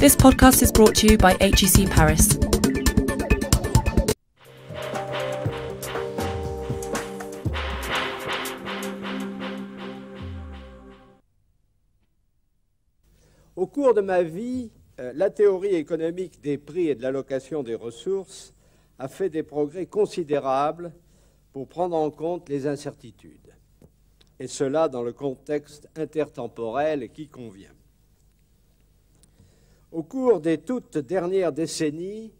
This podcast is brought to HEC Paris. Au cours de ma vie, euh, la théorie économique des prix et de l'allocation des ressources a fait des progrès considérables pour prendre en compte les incertitudes, et cela dans le contexte intertemporel qui convient. Au cours des toutes dernières décennies,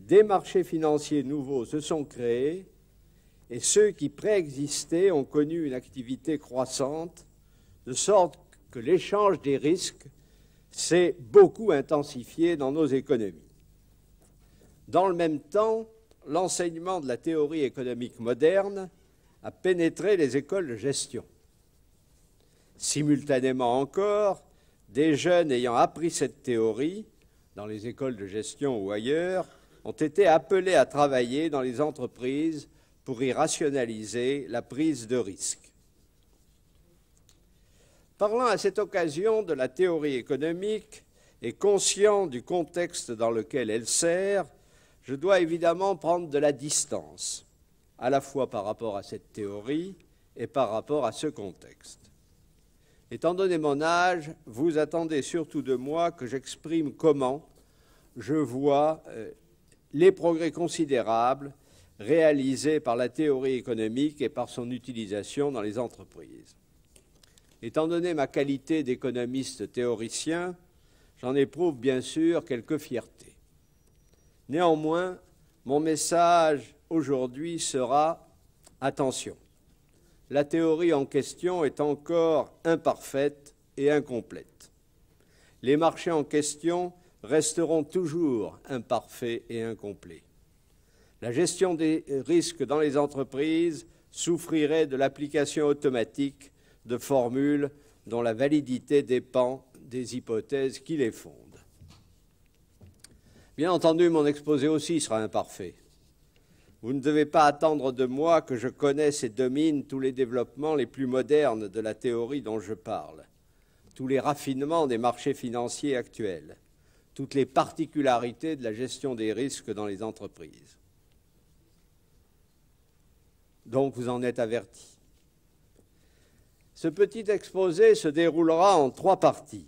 des marchés financiers nouveaux se sont créés et ceux qui préexistaient ont connu une activité croissante, de sorte que l'échange des risques s'est beaucoup intensifié dans nos économies. Dans le même temps, l'enseignement de la théorie économique moderne a pénétré les écoles de gestion. Simultanément encore, des jeunes ayant appris cette théorie dans les écoles de gestion ou ailleurs ont été appelés à travailler dans les entreprises pour y rationaliser la prise de risque. Parlant à cette occasion de la théorie économique et conscient du contexte dans lequel elle sert, je dois évidemment prendre de la distance, à la fois par rapport à cette théorie et par rapport à ce contexte. Étant donné mon âge, vous attendez surtout de moi que j'exprime comment je vois euh, les progrès considérables réalisés par la théorie économique et par son utilisation dans les entreprises. Étant donné ma qualité d'économiste théoricien, j'en éprouve bien sûr quelques fierté. Néanmoins, mon message aujourd'hui sera attention la théorie en question est encore imparfaite et incomplète. Les marchés en question resteront toujours imparfaits et incomplets. La gestion des risques dans les entreprises souffrirait de l'application automatique de formules dont la validité dépend des hypothèses qui les fondent. Bien entendu, mon exposé aussi sera imparfait. Vous ne devez pas attendre de moi que je connaisse et domine tous les développements les plus modernes de la théorie dont je parle, tous les raffinements des marchés financiers actuels, toutes les particularités de la gestion des risques dans les entreprises. Donc vous en êtes averti. Ce petit exposé se déroulera en trois parties.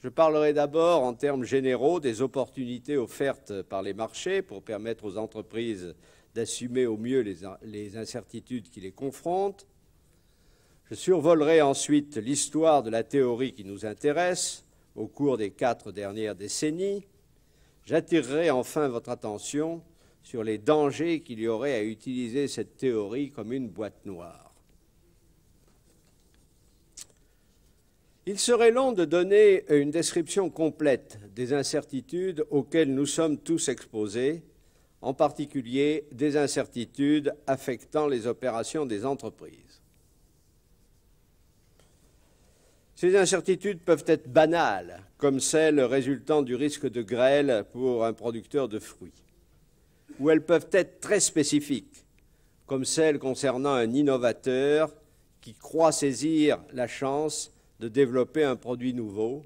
Je parlerai d'abord en termes généraux des opportunités offertes par les marchés pour permettre aux entreprises d'assumer au mieux les, incertitudes qui les confrontent. Je survolerai ensuite l'histoire de la théorie qui nous intéresse au cours des quatre dernières décennies. J'attirerai enfin votre attention sur les dangers qu'il y aurait à utiliser cette théorie comme une boîte noire. Il serait long de donner une description complète des incertitudes auxquelles nous sommes tous exposés, en particulier des incertitudes affectant les opérations des entreprises. Ces incertitudes peuvent être banales, comme celles résultant du risque de grêle pour un producteur de fruits, ou elles peuvent être très spécifiques, comme celles concernant un innovateur qui croit saisir la chance de développer un produit nouveau,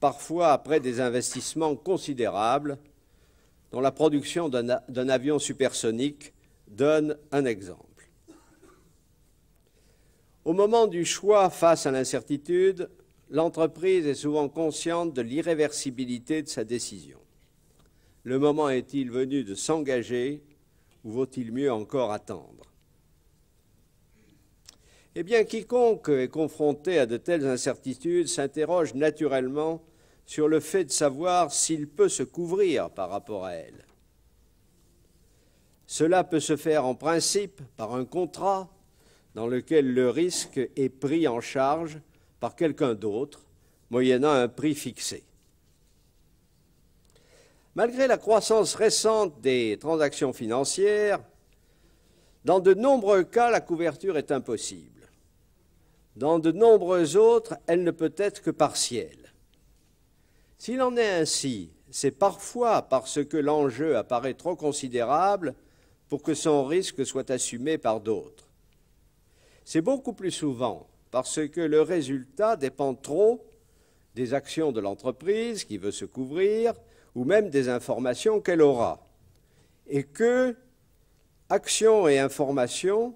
parfois après des investissements considérables dont la production d'un avion supersonique donne un exemple. Au moment du choix face à l'incertitude, l'entreprise est souvent consciente de l'irréversibilité de sa décision. Le moment est-il venu de s'engager ou vaut-il mieux encore attendre Eh bien, quiconque est confronté à de telles incertitudes s'interroge naturellement sur le fait de savoir s'il peut se couvrir par rapport à elle. Cela peut se faire en principe par un contrat dans lequel le risque est pris en charge par quelqu'un d'autre, moyennant un prix fixé. Malgré la croissance récente des transactions financières, dans de nombreux cas, la couverture est impossible. Dans de nombreux autres, elle ne peut être que partielle. S'il en est ainsi, c'est parfois parce que l'enjeu apparaît trop considérable pour que son risque soit assumé par d'autres. C'est beaucoup plus souvent parce que le résultat dépend trop des actions de l'entreprise qui veut se couvrir ou même des informations qu'elle aura et que actions et informations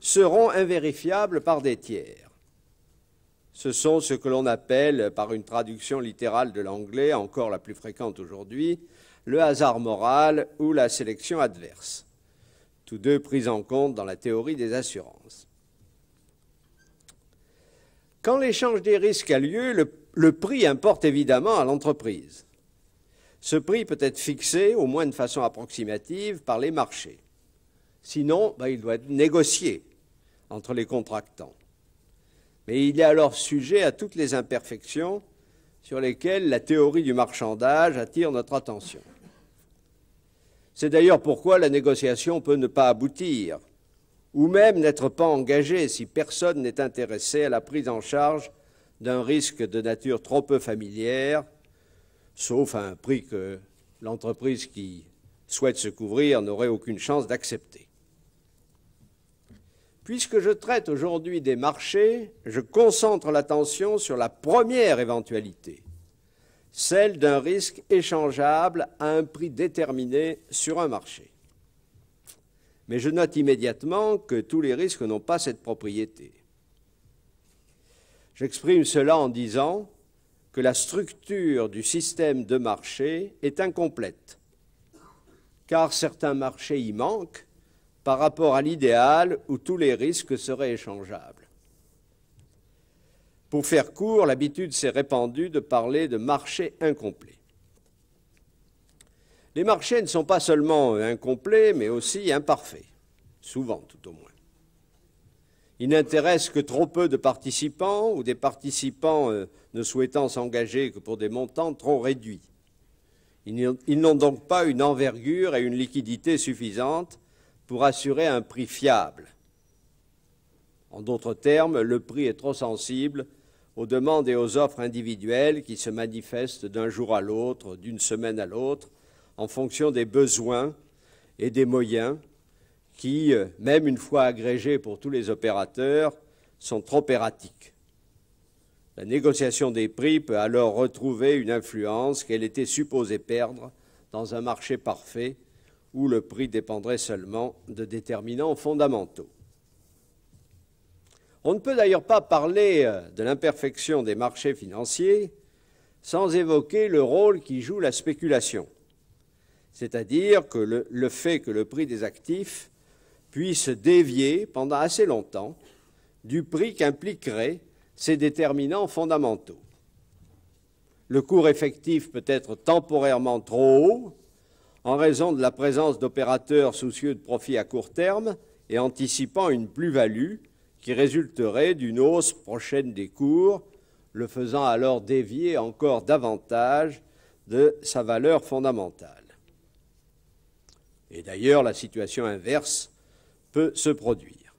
seront invérifiables par des tiers. Ce sont ce que l'on appelle, par une traduction littérale de l'anglais, encore la plus fréquente aujourd'hui, le hasard moral ou la sélection adverse, tous deux pris en compte dans la théorie des assurances. Quand l'échange des risques a lieu, le, prix importe évidemment à l'entreprise. Ce prix peut être fixé, au moins de façon approximative, par les marchés. Sinon, ben, il doit être négocié entre les contractants. Mais il est alors sujet à toutes les imperfections sur lesquelles la théorie du marchandage attire notre attention. C'est d'ailleurs pourquoi la négociation peut ne pas aboutir, ou même n'être pas engagée si personne n'est intéressé à la prise en charge d'un risque de nature trop peu familière, sauf à un prix que l'entreprise qui souhaite se couvrir n'aurait aucune chance d'accepter. Puisque je traite aujourd'hui des marchés, je concentre l'attention sur la première éventualité, celle d'un risque échangeable à un prix déterminé sur un marché. Mais je note immédiatement que tous les risques n'ont pas cette propriété. J'exprime cela en disant que la structure du système de marché est incomplète, car certains marchés y manquent par rapport à l'idéal où tous les risques seraient échangeables. Pour faire court, l'habitude s'est répandue de parler de marché incomplet. Les marchés ne sont pas seulement incomplets, mais aussi imparfaits, souvent tout au moins. Ils n'intéressent que trop peu de participants ou des participants euh, ne souhaitant s'engager que pour des montants trop réduits. Ils n'ont donc pas une envergure et une liquidité suffisantes pour assurer un prix fiable. En d'autres termes, le prix est trop sensible aux demandes et aux offres individuelles qui se manifestent d'un jour à l'autre, d'une semaine à l'autre, en fonction des besoins et des moyens qui, euh, même une fois agrégés pour tous les opérateurs, sont trop erratiques. La négociation des prix peut alors retrouver une influence qu'elle était supposée perdre dans un marché parfait où le prix dépendrait seulement de déterminants fondamentaux. On ne peut d'ailleurs pas parler euh, de l'imperfection des marchés financiers sans évoquer le rôle qui joue la spéculation, c'est-à-dire que le, fait que le prix des actifs puisse dévier pendant assez longtemps du prix qu'impliqueraient ces déterminants fondamentaux. Le cours effectif peut être temporairement trop haut en raison de la présence d'opérateurs soucieux de profit à court terme et anticipant une plus-value qui résulterait d'une hausse prochaine des cours, le faisant alors dévier encore davantage de sa valeur fondamentale. Et d'ailleurs, la situation inverse peut se produire.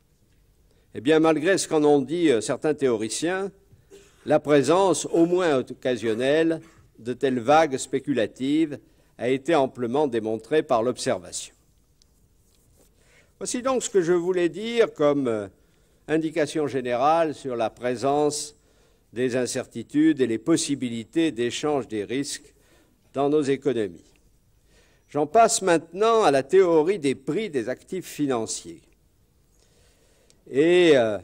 Eh bien, malgré ce qu'en ont dit euh, certains théoriciens, la présence, au moins occasionnelle, de telles vagues spéculatives a été amplement démontré par l'observation. Voici donc ce que je voulais dire comme euh, indication générale sur la présence des incertitudes et les possibilités d'échange des risques dans nos économies. J'en passe maintenant à la théorie des prix des actifs financiers. Et euh,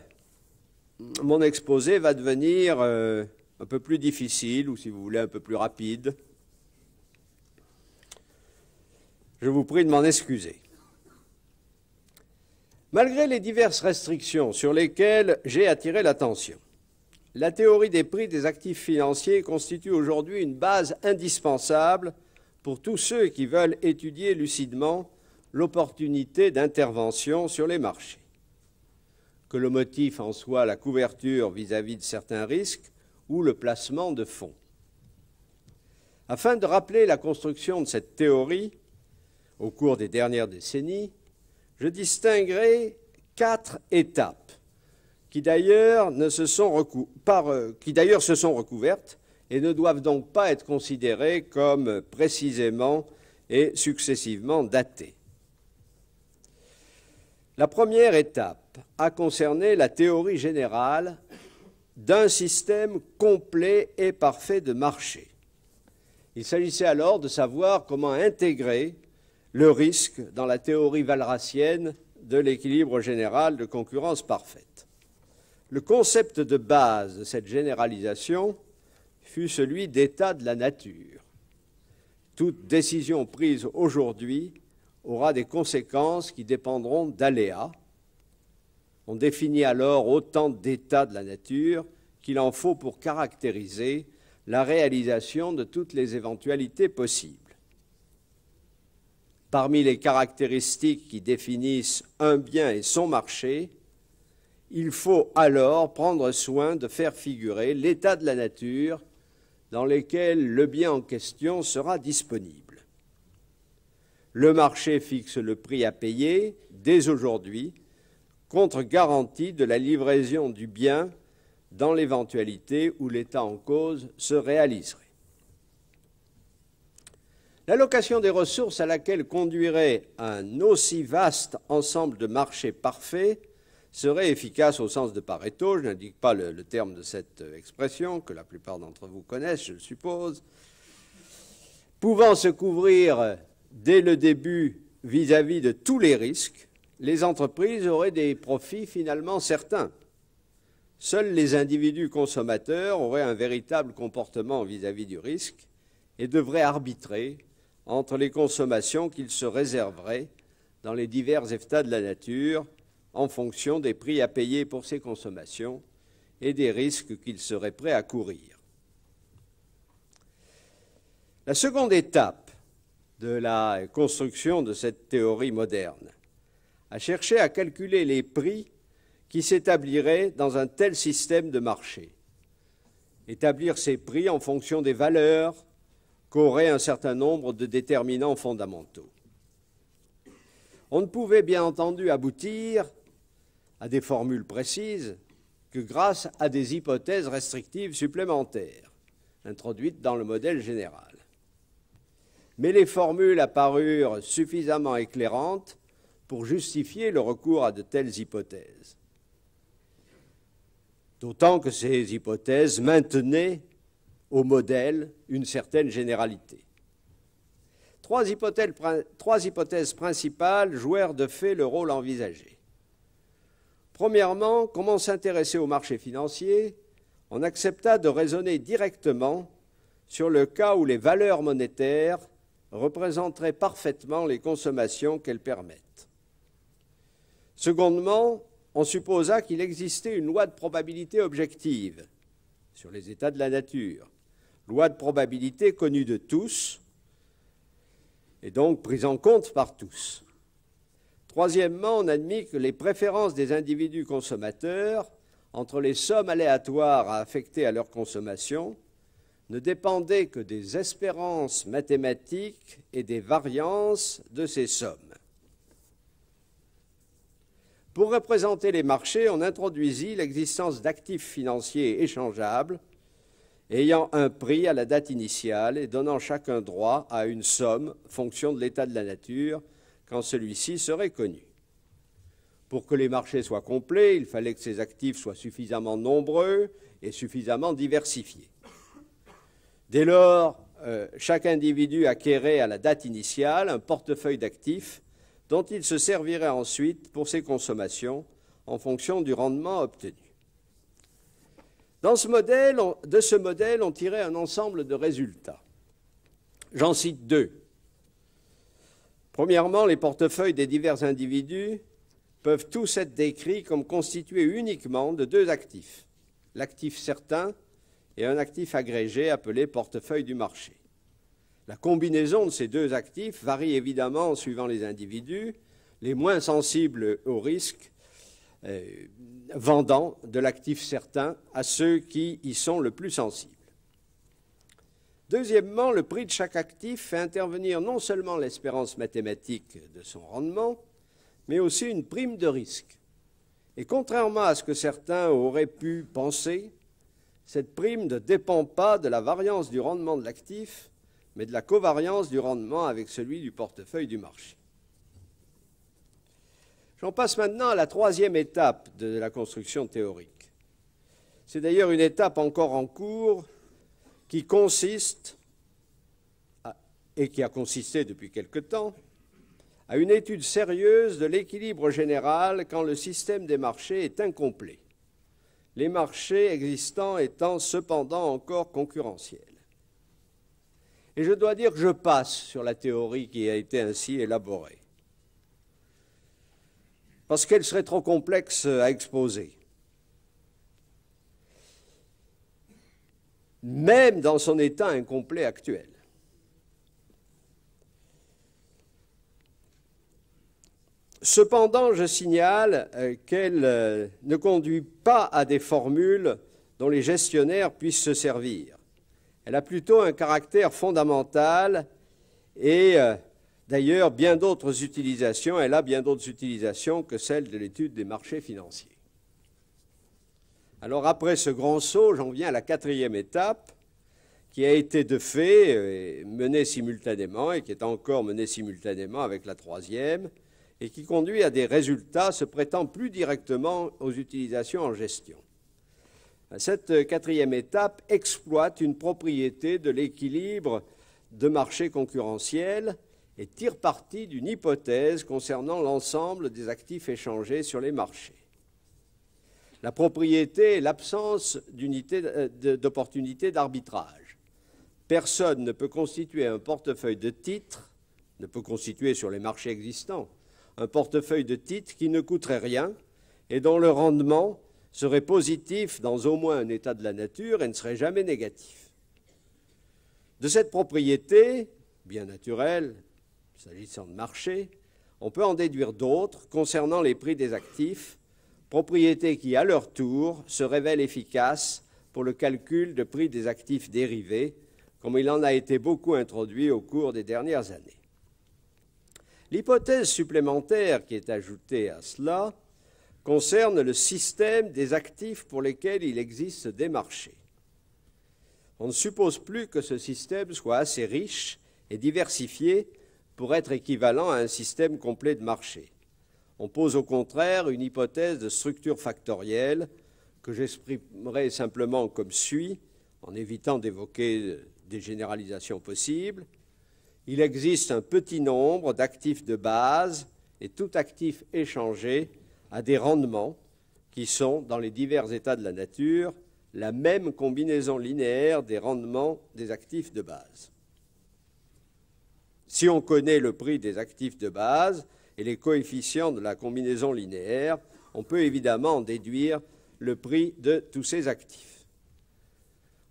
mon exposé va devenir euh, un peu plus difficile, ou si vous voulez, un peu plus rapide, Je vous prie de m'en excuser. Malgré les diverses restrictions sur lesquelles j'ai attiré l'attention, la théorie des prix des actifs financiers constitue aujourd'hui une base indispensable pour tous ceux qui veulent étudier lucidement l'opportunité d'intervention sur les marchés. Que le motif en soit la couverture vis-à-vis de certains risques ou le placement de fonds. Afin de rappeler la construction de cette théorie, au cours des dernières décennies, je distinguerai quatre étapes qui d'ailleurs se, euh, se sont recouvertes et ne doivent donc pas être considérées comme précisément et successivement datées. La première étape a concerné la théorie générale d'un système complet et parfait de marché. Il s'agissait alors de savoir comment intégrer le risque, dans la théorie valracienne, de l'équilibre général de concurrence parfaite. Le concept de base de cette généralisation fut celui d'état de la nature. Toute décision prise aujourd'hui aura des conséquences qui dépendront d'aléas. On définit alors autant d'états de la nature qu'il en faut pour caractériser la réalisation de toutes les éventualités possibles parmi les caractéristiques qui définissent un bien et son marché, il faut alors prendre soin de faire figurer l'état de la nature dans lequel le bien en question sera disponible. Le marché fixe le prix à payer dès aujourd'hui contre garantie de la livraison du bien dans l'éventualité où l'état en cause se réaliserait. L'allocation des ressources à laquelle conduirait un aussi vaste ensemble de marchés parfaits serait efficace au sens de Pareto, je n'indique pas le, terme de cette euh, expression, que la plupart d'entre vous connaissent, je suppose, pouvant se couvrir dès le début vis-à-vis de tous les risques, les entreprises auraient des profits finalement certains. Seuls les individus consommateurs auraient un véritable comportement vis à -vis du risque et devraient arbitrer entre les consommations qu'il se réserverait dans les divers états de la nature en fonction des prix à payer pour ces consommations et des risques qu'il serait prêt à courir. La seconde étape de la construction de cette théorie moderne a cherché à calculer les prix qui s'établiraient dans un tel système de marché. Établir ces prix en fonction des valeurs, qu'aurait un certain nombre de déterminants fondamentaux. On ne pouvait bien entendu aboutir à des formules précises que grâce à des hypothèses restrictives supplémentaires introduites dans le modèle général. Mais les formules apparurent suffisamment éclairantes pour justifier le recours à de telles hypothèses. D'autant que ces hypothèses maintenaient au modèle une certaine généralité. Trois hypothèses, principales jouèrent de fait le rôle envisagé. Premièrement, comment s'intéresser au marché financier On accepta de raisonner directement sur le cas où les valeurs monétaires représenteraient parfaitement les consommations qu'elles permettent. Secondement, on supposa qu'il existait une loi de probabilité objective sur les états de la nature, loi de probabilité connue de tous et donc prise en compte par tous. Troisièmement, on admet que les préférences des individus consommateurs entre les sommes aléatoires à affecter à leur consommation ne dépendaient que des espérances mathématiques et des variances de ces sommes. Pour représenter les marchés, on introduisit l'existence d'actifs financiers échangeables ayant un prix à la date initiale et donnant chacun droit à une somme, fonction de l'état de la nature, quand celui-ci serait connu. Pour que les marchés soient complets, il fallait que ces actifs soient suffisamment nombreux et suffisamment diversifiés. Dès lors, euh, chaque individu acquérait à la date initiale un portefeuille d'actifs dont il se servirait ensuite pour ses consommations en fonction du rendement obtenu ce modèle, de ce modèle, on tirait un ensemble de résultats. J'en cite deux. Premièrement, les portefeuilles des divers individus peuvent tous être décrits comme constitués uniquement de deux actifs, l'actif certain et un actif agrégé appelé portefeuille du marché. La combinaison de ces deux actifs varie évidemment suivant les individus, les moins sensibles au risque euh, vendant de l'actif certain à ceux qui y sont le plus sensibles. Deuxièmement, le prix de chaque actif fait intervenir non seulement l'espérance mathématique de son rendement, mais aussi une prime de risque. Et contrairement à ce que certains auraient pu penser, cette prime ne dépend pas de la variance du rendement de l'actif, mais de la covariance du rendement avec celui du portefeuille du marché. J'en passe maintenant à la troisième étape de la construction théorique. C'est d'ailleurs une étape encore en cours qui consiste, et qui a consisté depuis quelque temps, à une étude sérieuse de l'équilibre général quand le système des marchés est incomplet, les marchés existants étant cependant encore concurrentiels. Et je dois dire que je passe sur la théorie qui a été ainsi élaborée parce qu'elle serait trop complexe euh, à exposer. Même dans son état incomplet actuel. Cependant, je signale euh, qu'elle euh, ne conduit pas à des formules dont les gestionnaires puissent se servir. Elle a plutôt un caractère fondamental et D'ailleurs, bien d'autres utilisations, elle a bien d'autres utilisations que celle de l'étude des marchés financiers. Alors après ce grand saut, j'en viens à la quatrième étape qui a été de fait euh, menée simultanément et qui est encore menée simultanément avec la troisième et qui conduit à des résultats se prêtant plus directement aux utilisations en gestion. Cette quatrième étape exploite une propriété de l'équilibre de marché concurrentiel et tire parti d'une hypothèse concernant l'ensemble des actifs échangés sur les marchés. La propriété est l'absence euh, d'opportunité d'arbitrage. Personne ne peut constituer un portefeuille de titres, ne peut constituer sur les marchés existants, un portefeuille de titres qui ne coûterait rien et dont le rendement serait positif dans au moins un état de la nature et ne serait jamais négatif. De cette propriété, bien naturelle, s'agissant de marché, on peut en déduire d'autres concernant les prix des actifs, propriétés qui, à leur tour, se révèlent efficaces pour le calcul de prix des actifs dérivés, comme il en a été beaucoup introduit au cours des dernières années. L'hypothèse supplémentaire qui est ajoutée à cela concerne le système des actifs pour lesquels il existe des marchés. On ne suppose plus que ce système soit assez riche et diversifié pour être équivalent à un système complet de marché. On pose au contraire une hypothèse de structure factorielle que j'exprimerai simplement comme suit, en évitant d'évoquer euh, des généralisations possibles. Il existe un petit nombre d'actifs de base et tout actif échangé a des rendements qui sont, dans les divers états de la nature, la même combinaison linéaire des rendements des actifs de base. Si on connaît le prix des actifs de base et les coefficients de la combinaison linéaire, on peut évidemment déduire le prix de tous ces actifs.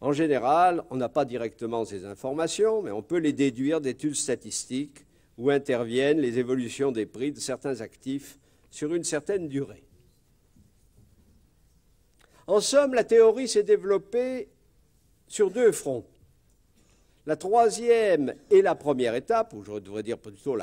En général, on n'a pas directement ces informations, mais on peut les déduire d'études statistiques où interviennent les évolutions des prix de certains actifs sur une certaine durée. En somme, la théorie s'est développée sur deux fronts. La troisième et la première étape, ou je devrais dire plutôt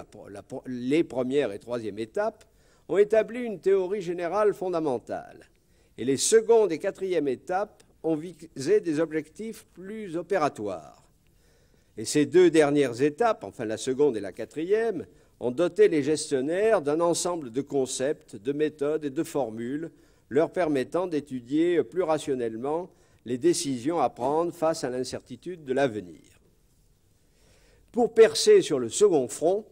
les premières et troisième étapes, ont établi une théorie générale fondamentale. Et les secondes et quatrième étapes ont visé des objectifs plus opératoires. Et ces deux dernières étapes, enfin la seconde et la quatrième, ont doté les gestionnaires d'un ensemble de concepts, de méthodes et de formules leur permettant d'étudier plus rationnellement les décisions à prendre face à l'incertitude de l'avenir. Pour percer sur le second front,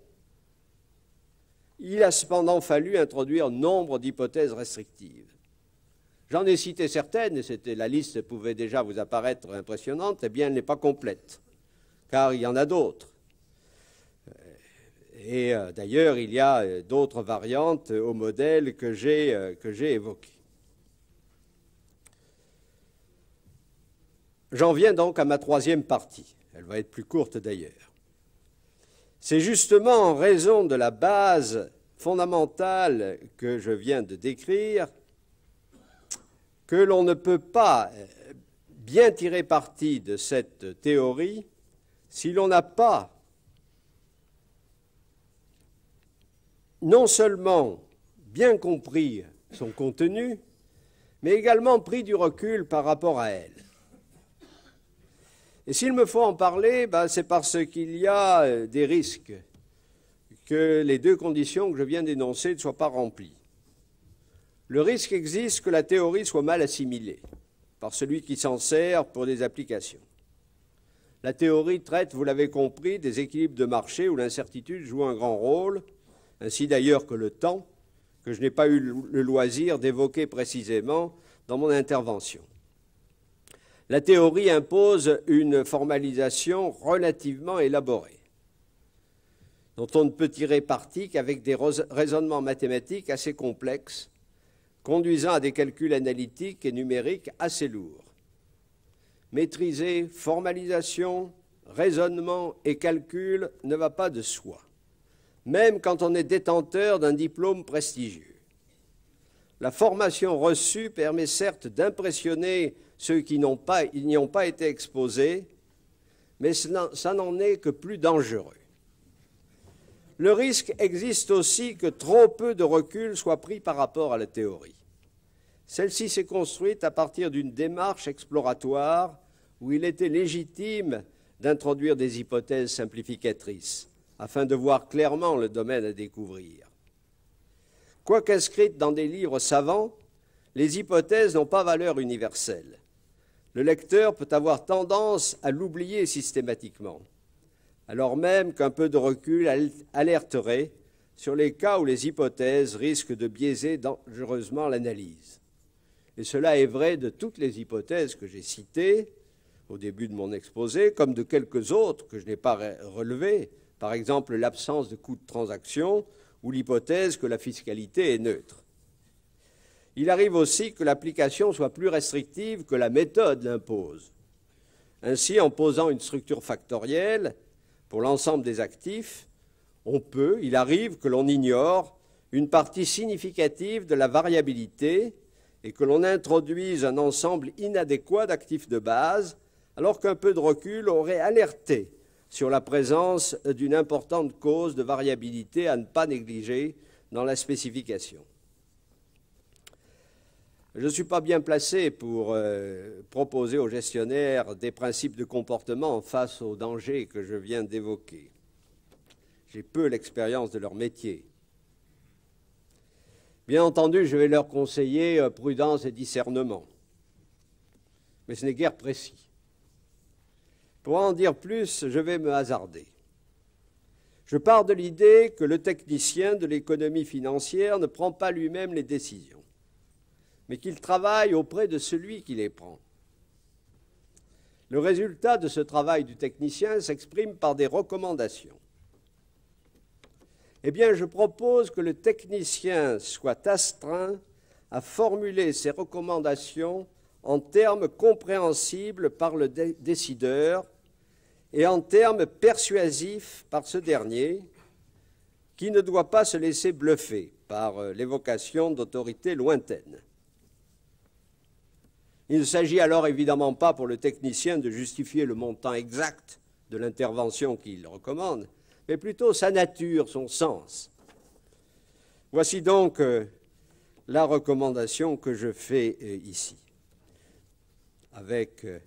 il a cependant fallu introduire nombre d'hypothèses restrictives. J'en ai cité certaines, et la liste pouvait déjà vous apparaître impressionnante, et eh bien elle n'est pas complète, car il y en a d'autres. Euh, et euh, d'ailleurs, il y a euh, d'autres variantes au modèle que j'ai, évoqué. J'en viens donc à ma troisième partie. Elle va être plus courte d'ailleurs. C'est justement en raison de la base fondamentale que je viens de décrire que l'on ne peut pas euh, bien tirer parti de cette théorie si l'on n'a pas non seulement bien compris son contenu, mais également pris du recul par rapport à elle. Et s'il me faut en parler, ben, c'est parce qu'il y a euh, des risques que les deux conditions que je viens d'énoncer ne soient pas remplies. Le risque existe que la théorie soit mal assimilée par celui qui s'en sert pour des applications. La théorie traite, vous l'avez compris, des équilibres de marché où l'incertitude joue un grand rôle, ainsi d'ailleurs que le temps, que je n'ai pas eu le loisir d'évoquer précisément dans mon intervention. La théorie impose une formalisation relativement élaborée, dont on ne peut tirer parti qu'avec des raisonnements mathématiques assez complexes, conduisant à des calculs analytiques et numériques assez lourds. Maîtriser formalisation, raisonnement et calcul ne va pas de soi, même quand on est détenteur d'un diplôme prestigieux. La formation reçue permet certes d'impressionner ceux qui n'y ont pas été exposés, mais ça n'en est que plus dangereux. Le risque existe aussi que trop peu de recul soit pris par rapport à la théorie. Celle-ci s'est construite à partir d'une démarche exploratoire où il était légitime d'introduire des hypothèses simplificatrices afin de voir clairement le domaine à découvrir. Quoique dans des livres savants, les hypothèses n'ont pas valeur universelle le lecteur peut avoir tendance à l'oublier systématiquement, alors même qu'un peu de recul alerterait sur les cas où les hypothèses risquent de biaiser dangereusement l'analyse. Et cela est vrai de toutes les hypothèses que j'ai citées au début de mon exposé, comme de quelques autres que je n'ai pas relevées, par exemple l'absence de coûts de transaction ou l'hypothèse que la fiscalité est neutre il arrive aussi que l'application soit plus restrictive que la méthode l'impose. Ainsi, en posant une structure factorielle pour l'ensemble des actifs, on peut, il arrive que l'on ignore une partie significative de la variabilité et que l'on introduise un ensemble inadéquat d'actifs de base, alors qu'un peu de recul aurait alerté sur la présence d'une importante cause de variabilité à ne pas négliger dans la spécification. Je ne suis pas bien placé pour euh, proposer aux gestionnaires des principes de comportement face aux dangers que je viens d'évoquer. J'ai peu l'expérience de leur métier. Bien entendu, je vais leur conseiller euh, prudence et discernement. Mais ce n'est guère précis. Pour en dire plus, je vais me hasarder. Je pars de l'idée que le technicien de l'économie financière ne prend pas lui-même les décisions mais qu'il travaille auprès de celui qui les prend. Le résultat de ce travail du technicien s'exprime par des recommandations. Eh bien, je propose que le technicien soit astreint à formuler ses recommandations en termes compréhensibles par le décideur et en termes persuasifs par ce dernier, qui ne doit pas se laisser bluffer par euh, l'évocation d'autorités lointaines. Il ne s'agit alors évidemment pas pour le technicien de justifier le montant exact de l'intervention qu'il recommande, mais plutôt sa nature, son sens. Voici donc euh, la recommandation que je fais euh, ici, avec euh,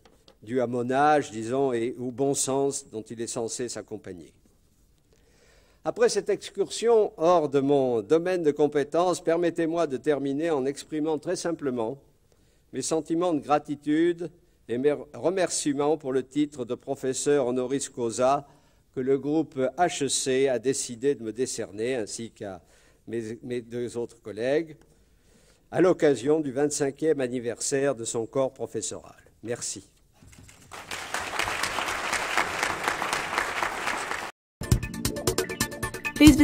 du amonage, disons, et au bon sens dont il est censé s'accompagner. Après cette excursion hors de mon domaine de compétences, permettez-moi de terminer en exprimant très simplement mes sentiments de gratitude et mes remerciements pour le titre de professeur honoris causa que le groupe HEC a décidé de me décerner, ainsi qu'à mes, deux autres collègues, à l'occasion du 25e anniversaire de son corps professoral. Merci. Please